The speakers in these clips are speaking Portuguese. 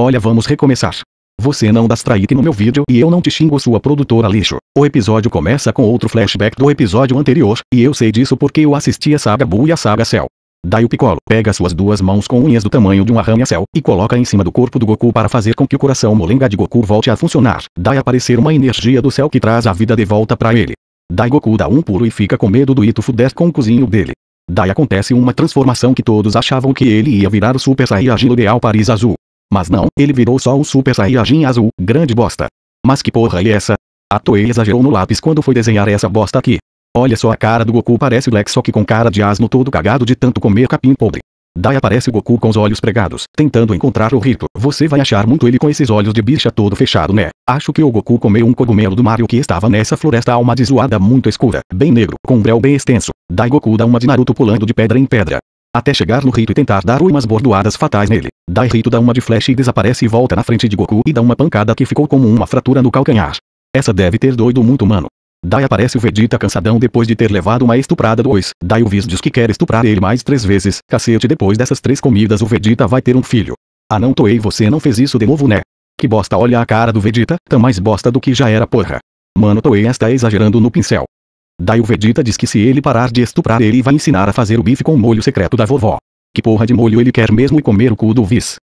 Olha vamos recomeçar. Você não das traíque no meu vídeo e eu não te xingo sua produtora lixo. O episódio começa com outro flashback do episódio anterior, e eu sei disso porque eu assisti a saga Buu e a saga Cell. Dai o Piccolo pega suas duas mãos com unhas do tamanho de um arranha-céu e coloca em cima do corpo do Goku para fazer com que o coração molenga de Goku volte a funcionar. Dai aparecer uma energia do céu que traz a vida de volta para ele. Dai Goku dá um puro e fica com medo do Ito fuder com o cozinho dele. Dai acontece uma transformação que todos achavam que ele ia virar o Super Saiyajin ideal Paris Azul. Mas não, ele virou só o Super Saiyajin azul, grande bosta. Mas que porra é essa? A Toei exagerou no lápis quando foi desenhar essa bosta aqui. Olha só a cara do Goku parece Lex só que com cara de asno todo cagado de tanto comer capim podre. Daí aparece Goku com os olhos pregados, tentando encontrar o Rito. Você vai achar muito ele com esses olhos de bicha todo fechado né? Acho que o Goku comeu um cogumelo do Mario que estava nessa floresta alma de zoada muito escura, bem negro, com um breu bem extenso. Daí Goku dá uma de Naruto pulando de pedra em pedra até chegar no Rito e tentar dar umas bordoadas fatais nele. Dai Rito dá uma de flash e desaparece e volta na frente de Goku e dá uma pancada que ficou como uma fratura no calcanhar. Essa deve ter doido muito mano. Dai aparece o Vegeta cansadão depois de ter levado uma estuprada 2. Dai o Viz diz que quer estuprar ele mais três vezes. Cacete depois dessas três comidas o Vegeta vai ter um filho. Ah não Toei você não fez isso de novo né? Que bosta olha a cara do Vegeta, tá mais bosta do que já era porra. Mano Toei está é exagerando no pincel. Daí o Vegeta diz que se ele parar de estuprar ele vai ensinar a fazer o bife com o molho secreto da vovó. Que porra de molho ele quer mesmo e comer o cu do Viz.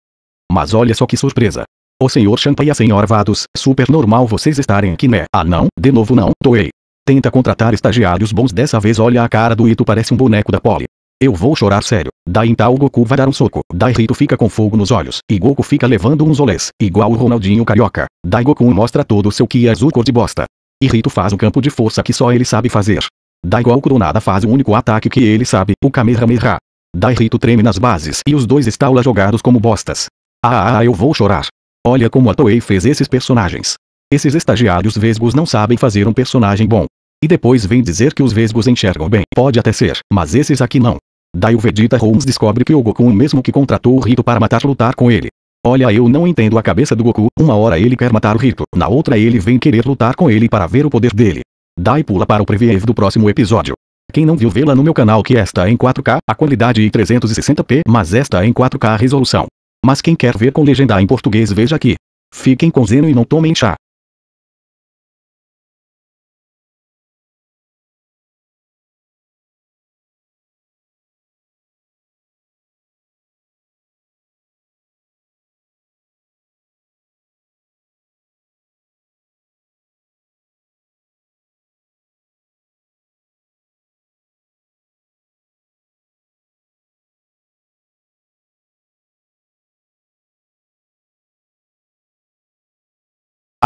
Mas olha só que surpresa. O senhor Champa e a senhora Vados, super normal vocês estarem aqui né? Ah não, de novo não, Toei. Tenta contratar estagiários bons dessa vez olha a cara do Ito parece um boneco da Poli. Eu vou chorar sério. Daí então o Goku vai dar um soco. Daí Rito fica com fogo nos olhos. E Goku fica levando uns olés. Igual o Ronaldinho Carioca. Daí Goku mostra todo o seu Ki azul cor de bosta. E Rito faz um campo de força que só ele sabe fazer. Daigo Kuronada faz o único ataque que ele sabe, o Kamehameha. Dai Rito treme nas bases e os dois estão lá jogados como bostas. Ah, ah, ah eu vou chorar. Olha como a Toei fez esses personagens. Esses estagiários vesgos não sabem fazer um personagem bom. E depois vem dizer que os vesgos enxergam bem. Pode até ser, mas esses aqui não. Daí o Vegeta Holmes descobre que o Goku mesmo que contratou o Rito para matar lutar com ele. Olha eu não entendo a cabeça do Goku, uma hora ele quer matar o Rito, na outra ele vem querer lutar com ele para ver o poder dele. Dai pula para o preview do próximo episódio. Quem não viu vê-la no meu canal que é esta é em 4K, a qualidade e 360p, mas esta é em 4K a resolução. Mas quem quer ver com legenda em português veja aqui. Fiquem com zeno e não tomem chá.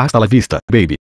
Hasta la vista, baby.